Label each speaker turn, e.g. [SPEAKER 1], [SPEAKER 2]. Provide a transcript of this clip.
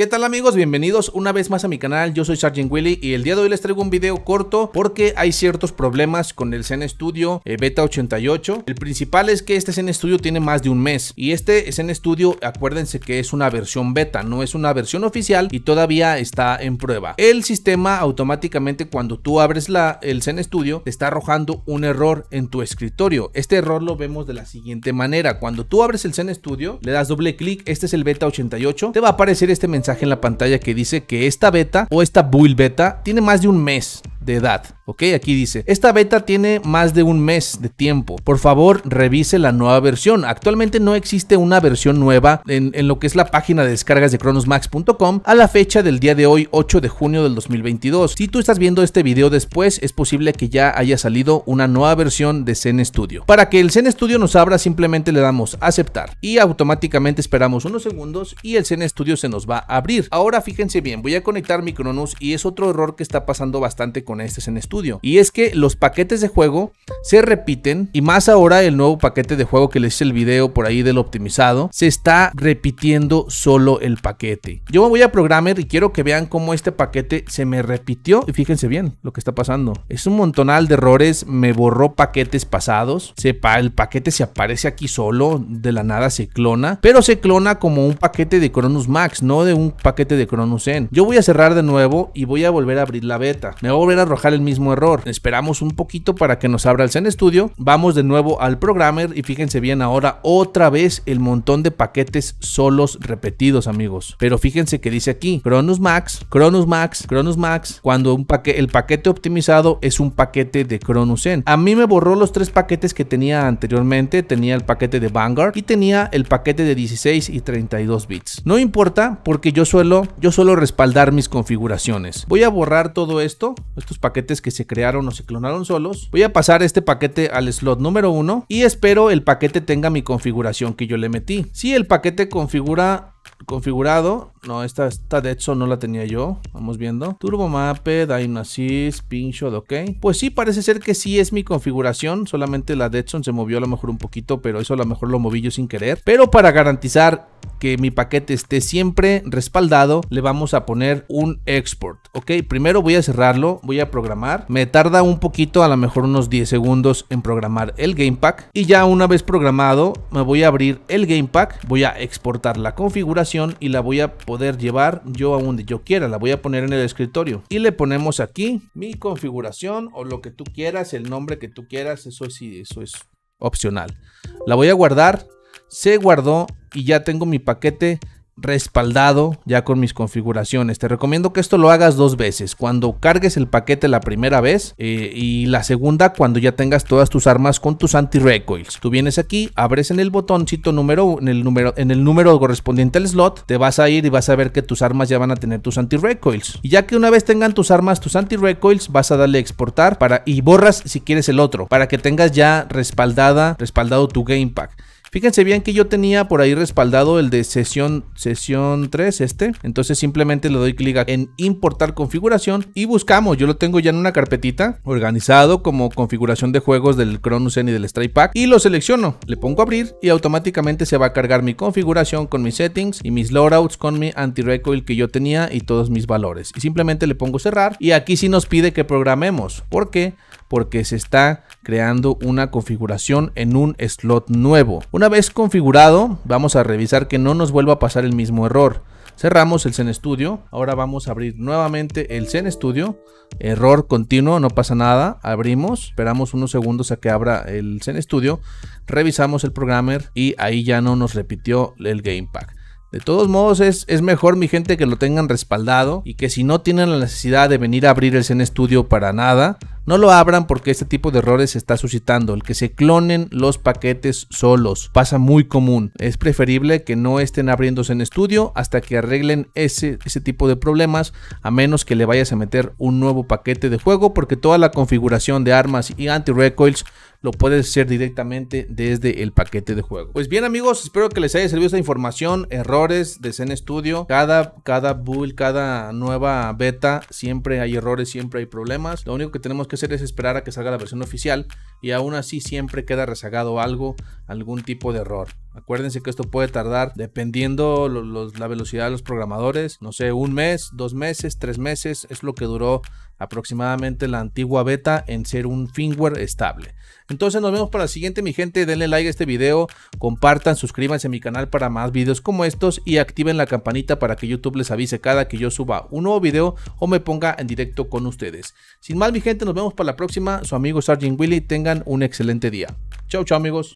[SPEAKER 1] ¿Qué tal amigos? Bienvenidos una vez más a mi canal, yo soy Sargent Willy y el día de hoy les traigo un video corto porque hay ciertos problemas con el Zen Studio eh, Beta 88. El principal es que este Zen Studio tiene más de un mes y este Zen Studio acuérdense que es una versión beta, no es una versión oficial y todavía está en prueba. El sistema automáticamente cuando tú abres la, el Zen Studio te está arrojando un error en tu escritorio. Este error lo vemos de la siguiente manera, cuando tú abres el Zen Studio le das doble clic, este es el Beta 88, te va a aparecer este mensaje en la pantalla que dice que esta beta o esta build beta tiene más de un mes de edad. Ok, aquí dice, esta beta tiene más de un mes de tiempo. Por favor, revise la nueva versión. Actualmente no existe una versión nueva en, lo que es la página de descargas de chronosmax.com a la fecha del día de hoy, 8 de junio del 2022. Si tú estás viendo este video después, es posible que ya haya salido una nueva versión de Zen Studio. Para que el Zen Studio nos abra, simplemente le damos aceptar y automáticamente esperamos unos segundos y el Zen Studio se nos va a abrir. Ahora fíjense bien, voy a conectar mi Cronos y es otro error que está pasando bastante con este en estudio. Y es que los paquetes de juego se repiten y más ahora el nuevo paquete de juego que les hice el video por ahí del optimizado, se está repitiendo solo el paquete. Yo me voy a Programmer y quiero que vean cómo este paquete se me repitió y fíjense bien lo que está pasando. Es un montonal de errores, me borró paquetes pasados, sepa el paquete se aparece aquí solo, de la nada se clona, pero se clona como un paquete de Cronus Max, no de un paquete de Cronus N. Yo voy a cerrar de nuevo y voy a volver a abrir la beta. Me voy a volver arrojar el mismo error. Esperamos un poquito para que nos abra el Zen Studio. Vamos de nuevo al programmer y fíjense bien ahora otra vez el montón de paquetes solos repetidos, amigos. Pero fíjense que dice aquí Cronus Max, Cronus Max, Cronus Max, cuando un el paquete optimizado es un paquete de Cronus Zen. A mí me borró los tres paquetes que tenía anteriormente. Tenía el paquete de Vanguard y tenía el paquete de 16 y 32 bits. No importa porque yo suelo, yo suelo respaldar mis configuraciones. Voy a borrar todo esto. Esto paquetes que se crearon o se clonaron solos. Voy a pasar este paquete al slot número 1 y espero el paquete tenga mi configuración que yo le metí. Si el paquete configura configurado no, esta, esta no la tenía yo. Vamos viendo. Turbo Map, Dino Assist, ok. Pues sí, parece ser que sí es mi configuración. Solamente la Deadson se movió a lo mejor un poquito, pero eso a lo mejor lo moví yo sin querer. Pero para garantizar que mi paquete esté siempre respaldado, le vamos a poner un export. Ok, primero voy a cerrarlo, voy a programar. Me tarda un poquito, a lo mejor unos 10 segundos en programar el Game Pack Y ya una vez programado, me voy a abrir el Game Pack voy a exportar la configuración y la voy a poder llevar yo a donde yo quiera. La voy a poner en el escritorio. Y le ponemos aquí mi configuración o lo que tú quieras, el nombre que tú quieras. Eso sí, eso es opcional. La voy a guardar. Se guardó y ya tengo mi paquete respaldado ya con mis configuraciones. Te recomiendo que esto lo hagas dos veces. Cuando cargues el paquete la primera vez eh, y la segunda cuando ya tengas todas tus armas con tus anti-recoils. Tú vienes aquí, abres en el botoncito número en el número en el número correspondiente al slot, te vas a ir y vas a ver que tus armas ya van a tener tus anti-recoils. Y ya que una vez tengan tus armas tus anti-recoils, vas a darle exportar para y borras si quieres el otro para que tengas ya respaldada respaldado tu game pack. Fíjense bien que yo tenía por ahí respaldado el de sesión, sesión 3, este. Entonces simplemente le doy clic en importar configuración y buscamos. Yo lo tengo ya en una carpetita organizado como configuración de juegos del Cronus N y del Strike Pack y lo selecciono. Le pongo abrir y automáticamente se va a cargar mi configuración con mis settings y mis loadouts con mi anti-recoil que yo tenía y todos mis valores. Y simplemente le pongo cerrar y aquí sí nos pide que programemos. ¿Por qué? Porque se está creando una configuración en un slot nuevo. Una vez configurado, vamos a revisar que no nos vuelva a pasar el mismo error. Cerramos el Zen Studio. Ahora vamos a abrir nuevamente el Zen Studio. Error continuo, no pasa nada. Abrimos, esperamos unos segundos a que abra el Zen Studio. Revisamos el programmer y ahí ya no nos repitió el Game Pack. De todos modos, es, es, mejor, mi gente, que lo tengan respaldado y que si no tienen la necesidad de venir a abrir el Zen Studio para nada, no lo abran porque este tipo de errores se está suscitando, el que se clonen los paquetes solos. Pasa muy común. Es preferible que no estén abriéndose en estudio hasta que arreglen ese, ese tipo de problemas, a menos que le vayas a meter un nuevo paquete de juego, porque toda la configuración de armas y anti-recoils lo puedes hacer directamente desde el paquete de juego. Pues bien amigos, espero que les haya servido esta información, errores de Zen Studio, cada, cada build, cada nueva beta, siempre hay errores, siempre hay problemas, lo único que tenemos que hacer es esperar a que salga la versión oficial y aún así siempre queda rezagado algo, algún tipo de error. Acuérdense que esto puede tardar, dependiendo la velocidad de los programadores, no sé, un mes, dos meses, tres meses, es lo que duró aproximadamente la antigua beta en ser un firmware estable. Entonces nos vemos para la siguiente, mi gente, denle like a este video, compartan, suscríbanse a mi canal para más videos como estos y activen la campanita para que YouTube les avise cada que yo suba un nuevo video o me ponga en directo con ustedes. Sin más, mi gente, nos vemos para la próxima. Su amigo Sargent Willy, tengan un excelente día. Chao, chao amigos.